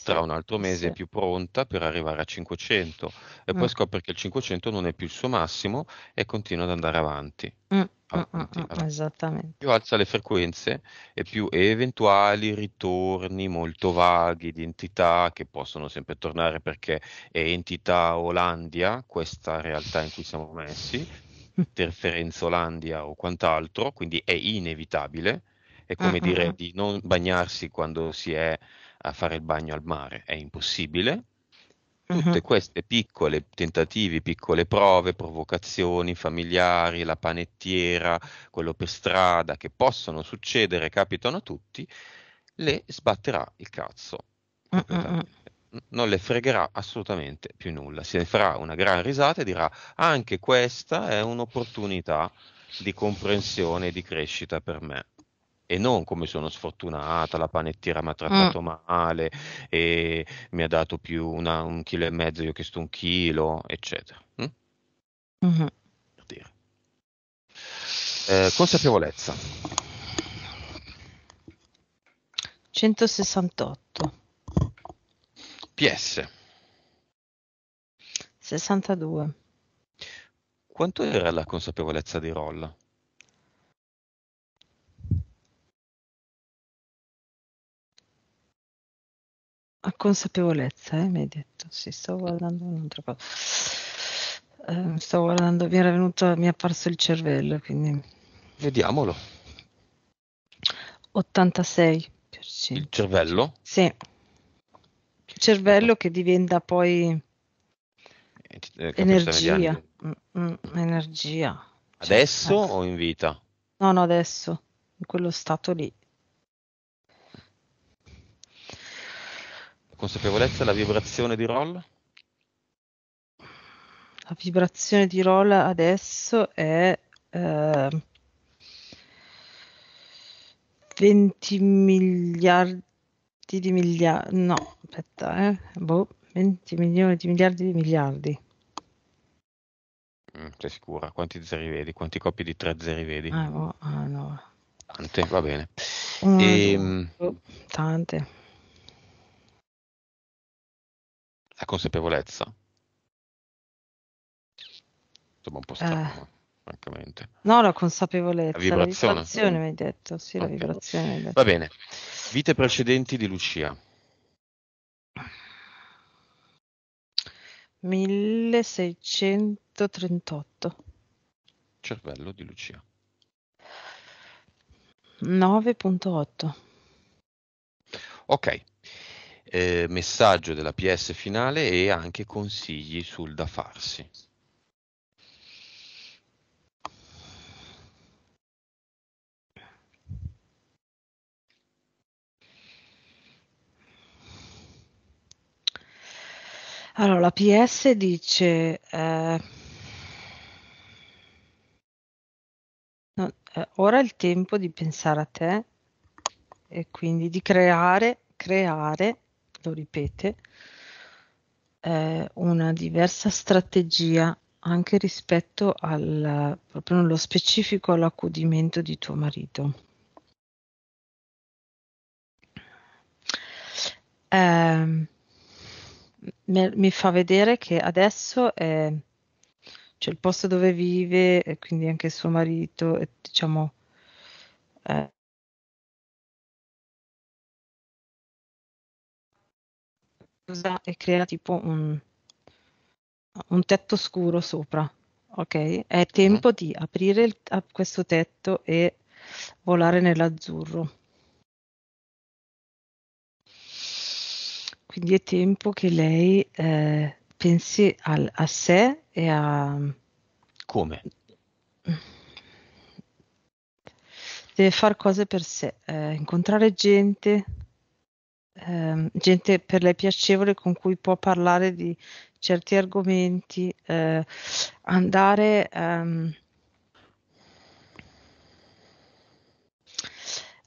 tra un altro mese sì. è più pronta per arrivare a 500 e mm. poi scopre che il 500 non è più il suo massimo e continua ad andare avanti. Mm, mm, mm, mm. avanti, Esattamente. Più alza le frequenze e più eventuali ritorni molto vaghi di entità che possono sempre tornare perché è entità Olandia, questa realtà in cui siamo messi, interferenza (laughs) Olandia o quant'altro, quindi è inevitabile è come dire di non bagnarsi quando si è a fare il bagno al mare, è impossibile. Tutte mm-hmm. queste piccole tentativi, piccole prove, provocazioni familiari, la panettiera, quello per strada, che possono succedere, capitano a tutti, le sbatterà il cazzo. Non le fregherà assolutamente più nulla. Si farà una gran risata e dirà anche questa è un'opportunità di comprensione e di crescita per me e non come sono sfortunata, la panettiera mi ha mm. trattato mm. male e mi ha dato più una, un chilo e mezzo, io ho chiesto un chilo, eccetera. Mm? Mm-hmm. Per dire. Eh, consapevolezza. 168. PS. 62. Quanto era la consapevolezza di Rolla? A consapevolezza, eh, mi hai detto. Sì, sto guardando un'altra cosa. Ehm, stavo guardando, mi era venuto, mi è apparso il cervello, quindi Vediamolo. 86%. Il cervello? Sì. Cervello che diventa poi Eh, energia. Mm, mm, energia. Adesso ecco. o in vita? No, no, adesso, in quello stato lì. consapevolezza la vibrazione di roll? La vibrazione di roll adesso è eh, 20 miliardi di miliardi. No, aspetta, eh. Boh, 20 milioni di miliardi di miliardi. Mm, sei sicura? Quanti zeri vedi? Quanti coppie di tre zeri vedi? Ah, no, boh, ah, no. Tante, va bene. Mm, ehm, e, boh, tante. la consapevolezza. Insomma, un po' eh. strano, eh. francamente. No, la consapevolezza. La vibrazione. La vibrazione mi hai detto, sì, okay. la vibrazione. Detto. Va bene. Vite precedenti di Lucia. 1638. Cervello di Lucia. 9.8. Ok, eh, messaggio della PS finale e anche consigli sul da farsi. Allora, la PS dice... Eh, eh, ora è il tempo di pensare a te e quindi di creare, creare lo ripete, eh, una diversa strategia anche rispetto al, proprio nello specifico all'accudimento di tuo marito. Eh, mi, fa vedere che adesso è, cioè il posto dove vive, e quindi anche suo marito, diciamo, eh, chiusa e crea tipo un, un tetto scuro sopra. Ok, è tempo di aprire il, questo tetto e volare nell'azzurro. Quindi è tempo che lei eh, pensi al, a sé e a... Come? Deve fare cose per sé, eh, incontrare gente, Ehm, gente per lei piacevole con cui può parlare di certi argomenti, eh, andare... Ehm,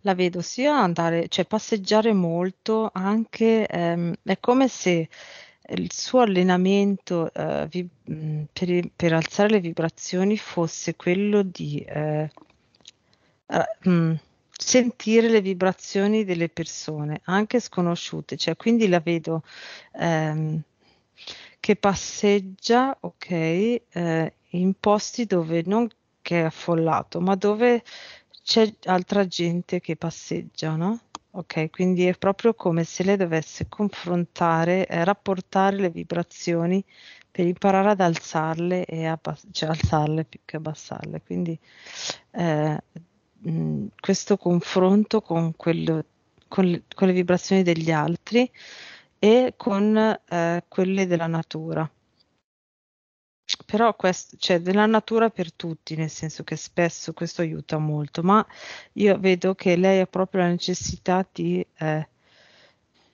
la vedo sia andare, cioè passeggiare molto, anche ehm, è come se il suo allenamento eh, vi, mm, per, per, alzare le vibrazioni fosse quello di eh, mh, eh, mm, sentire le vibrazioni delle persone, anche sconosciute, cioè quindi la vedo ehm, che passeggia, ok, eh, in posti dove non che è affollato, ma dove c'è altra gente che passeggia, no? Ok, quindi è proprio come se lei dovesse confrontare, eh, rapportare le vibrazioni per imparare ad alzarle e abbass- cioè alzarle più che abbassarle. Quindi eh, mh, questo confronto con, quello, con, le, con le vibrazioni degli altri e con eh, quelle della natura. Però questo, cioè, della natura per tutti, nel senso che spesso questo aiuta molto, ma io vedo che lei ha proprio la necessità di eh,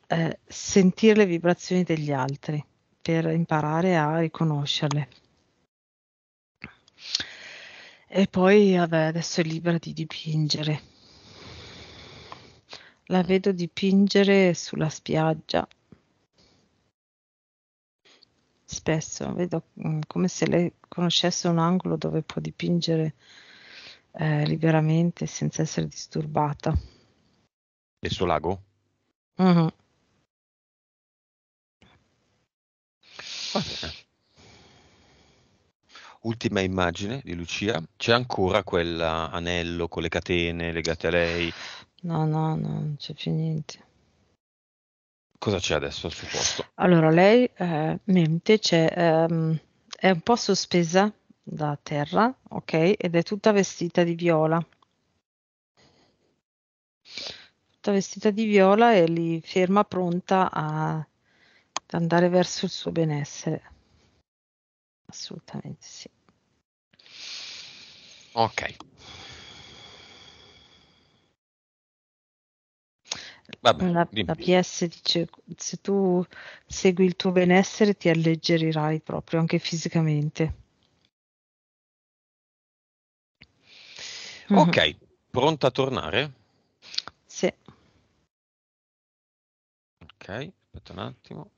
eh, sentire le vibrazioni degli altri per imparare a riconoscerle. E poi, vabbè, adesso è libera di dipingere. La vedo dipingere sulla spiaggia. Spesso vedo mm, come se lei conoscesse un angolo dove può dipingere eh, liberamente senza essere disturbata. Il suo lago? Mm-hmm. Eh ultima immagine di Lucia, c'è ancora quell'anello con le catene legate a lei? No, no, no, non c'è più niente. Cosa c'è adesso al suo posto? Allora, lei eh, mente, c'è, ehm, è un po' sospesa da terra, ok? Ed è tutta vestita di viola. Tutta vestita di viola e lì ferma pronta a, ad andare verso il suo benessere. Assolutamente sì. Ok. Vabbè, la, la, PS dice se tu segui il tuo benessere ti alleggerirai proprio anche fisicamente. Ok, mm-hmm. pronta a tornare? Sì. Ok, aspetta un attimo.